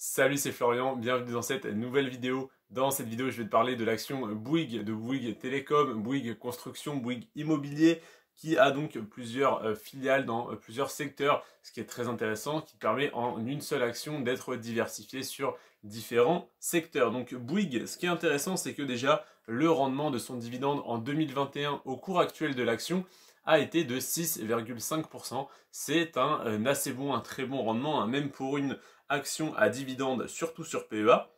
Salut, c'est Florian, bienvenue dans cette nouvelle vidéo. Dans cette vidéo, je vais te parler de l'action Bouygues, de Bouygues Télécom, Bouygues Construction, Bouygues Immobilier, qui a donc plusieurs euh, filiales dans euh, plusieurs secteurs, ce qui est très intéressant, qui permet en une seule action d'être diversifié sur différents secteurs. Donc Bouygues, ce qui est intéressant, c'est que déjà le rendement de son dividende en 2021 au cours actuel de l'action a été de 6,5%. C'est un euh, assez bon, un très bon rendement, hein, même pour une action à dividende, surtout sur PEA.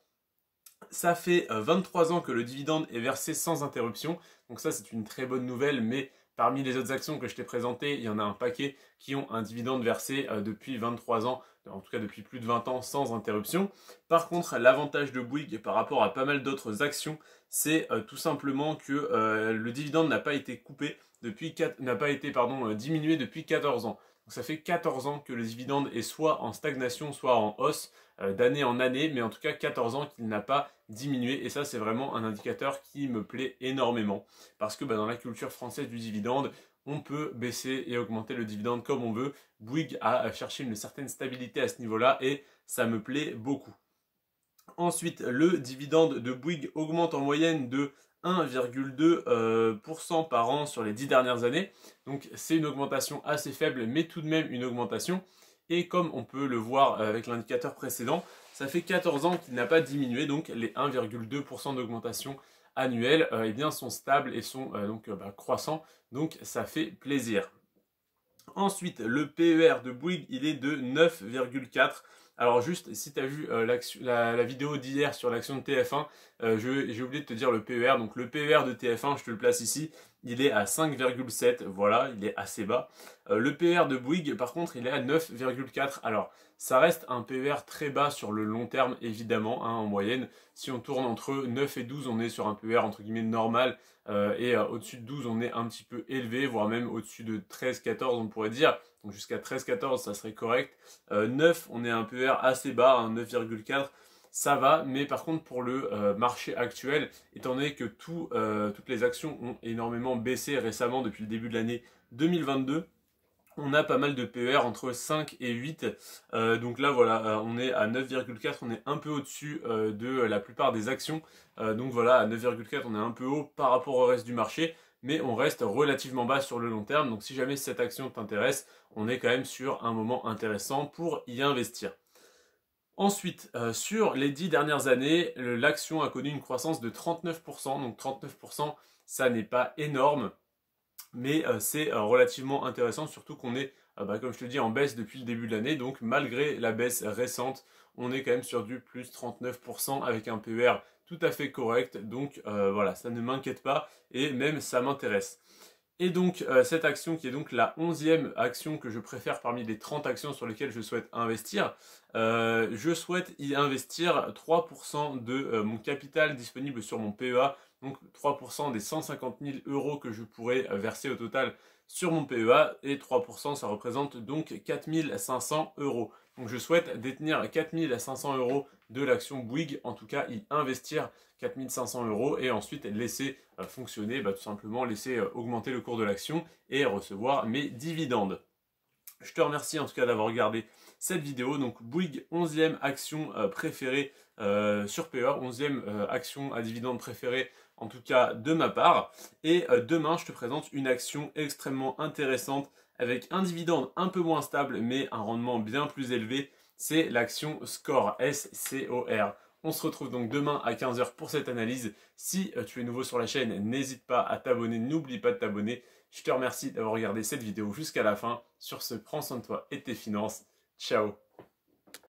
Ça fait 23 euh, ans que le dividende est versé sans interruption, donc ça c'est une très bonne nouvelle, mais parmi les autres actions que je t'ai présentées, il y en a un paquet qui ont un dividende versé euh, depuis 23 ans, en tout cas depuis plus de 20 ans sans interruption. Par contre, l'avantage de Bouygues par rapport à pas mal d'autres actions, c'est tout simplement que le dividende n'a pas été coupé depuis n'a pas été pardon, euh, diminué depuis 14 ans. Donc ça fait 14 ans que le dividende est soit en stagnation, soit en hausse euh, d'année en année, mais en tout cas 14 ans qu'il n'a pas diminué. Et ça, c'est vraiment un indicateur qui me plaît énormément. Parce que bah, dans la culture française du dividende, on peut baisser et augmenter le dividende comme on veut. Bouygues a cherché une certaine stabilité à ce niveau-là et ça me plaît beaucoup. Ensuite, le dividende de Bouygues augmente en moyenne de 1,2% euh, par an sur les dix dernières années. Donc c'est une augmentation assez faible, mais tout de même une augmentation. Et comme on peut le voir euh, avec l'indicateur précédent, ça fait 14 ans qu'il n'a pas diminué, donc les 1,2% d'augmentation annuelle euh, eh bien, sont stables et sont donc bah, croissants, donc ça fait plaisir. Ensuite, le PER de Bouygues, il est de 9,4. Alors juste, si tu as vu euh, la, vidéo d'hier sur l'action de TF1, euh, j'ai oublié de te dire le PER. Donc le PER de TF1, je te le place ici, il est à 5,7. Voilà, il est assez bas. Euh, le PER de Bouygues, par contre, il est à 9,4. Alors, ça reste un PER très bas sur le long terme, évidemment, hein, en moyenne. Si on tourne entre 9 et 12, on est sur un PER entre guillemets normal, euh, et euh, au-dessus de 12, on est un petit peu élevé, voire même au-dessus de 13-14, on pourrait dire. Donc jusqu'à 13-14, ça serait correct. 9, euh, on est un PER assez bas, 9,4 hein, ça va, mais par contre pour le marché actuel, étant donné que toutes les actions ont énormément baissé récemment depuis le début de l'année 2022, on a pas mal de PER entre 5 et 8. Euh, donc là, voilà, euh, on est à 9,4, on est un peu au-dessus euh, de la plupart des actions. donc voilà, à 9,4, on est un peu haut par rapport au reste du marché, mais on reste relativement bas sur le long terme. Donc si jamais cette action t'intéresse, on est quand même sur un moment intéressant pour y investir. Ensuite, sur les 10 dernières années, l'action a connu une croissance de 39%. Donc 39%, ça n'est pas énorme mais euh, c'est euh, relativement intéressant, surtout qu'on est, euh, bah, comme je te dis, en baisse depuis le début de l'année. Donc malgré la baisse récente, on est quand même sur du plus 39% avec un PER tout à fait correct. Donc voilà, ça ne m'inquiète pas et même ça m'intéresse. Et donc cette action qui est donc la onzième action que je préfère parmi les 30 actions sur lesquelles je souhaite investir, je souhaite y investir 3% de mon capital disponible sur mon PEA donc 3% des 150 000 euros que je pourrais euh, verser au total sur mon PEA et 3% ça représente donc 4500 euros. Donc je souhaite détenir 4500 euros de l'action Bouygues, en tout cas y investir 4500 euros et ensuite laisser euh, fonctionner, bah, tout simplement laisser euh, augmenter le cours de l'action et recevoir mes dividendes. Je te remercie en tout cas d'avoir regardé cette vidéo. Donc Bouygues, 11e action préférée sur PEA, 11e action à dividendes préférée en tout cas de ma part. Et euh, demain, je te présente une action extrêmement intéressante avec un dividende un peu moins stable, mais un rendement bien plus élevé. C'est l'action SCORE, S-C-O-R. On se retrouve donc demain à 15h pour cette analyse. Si euh, tu es nouveau sur la chaîne, n'hésite pas à t'abonner, n'oublie pas de t'abonner. Je te remercie d'avoir regardé cette vidéo jusqu'à la fin. Sur ce, prends soin de toi et tes finances. Ciao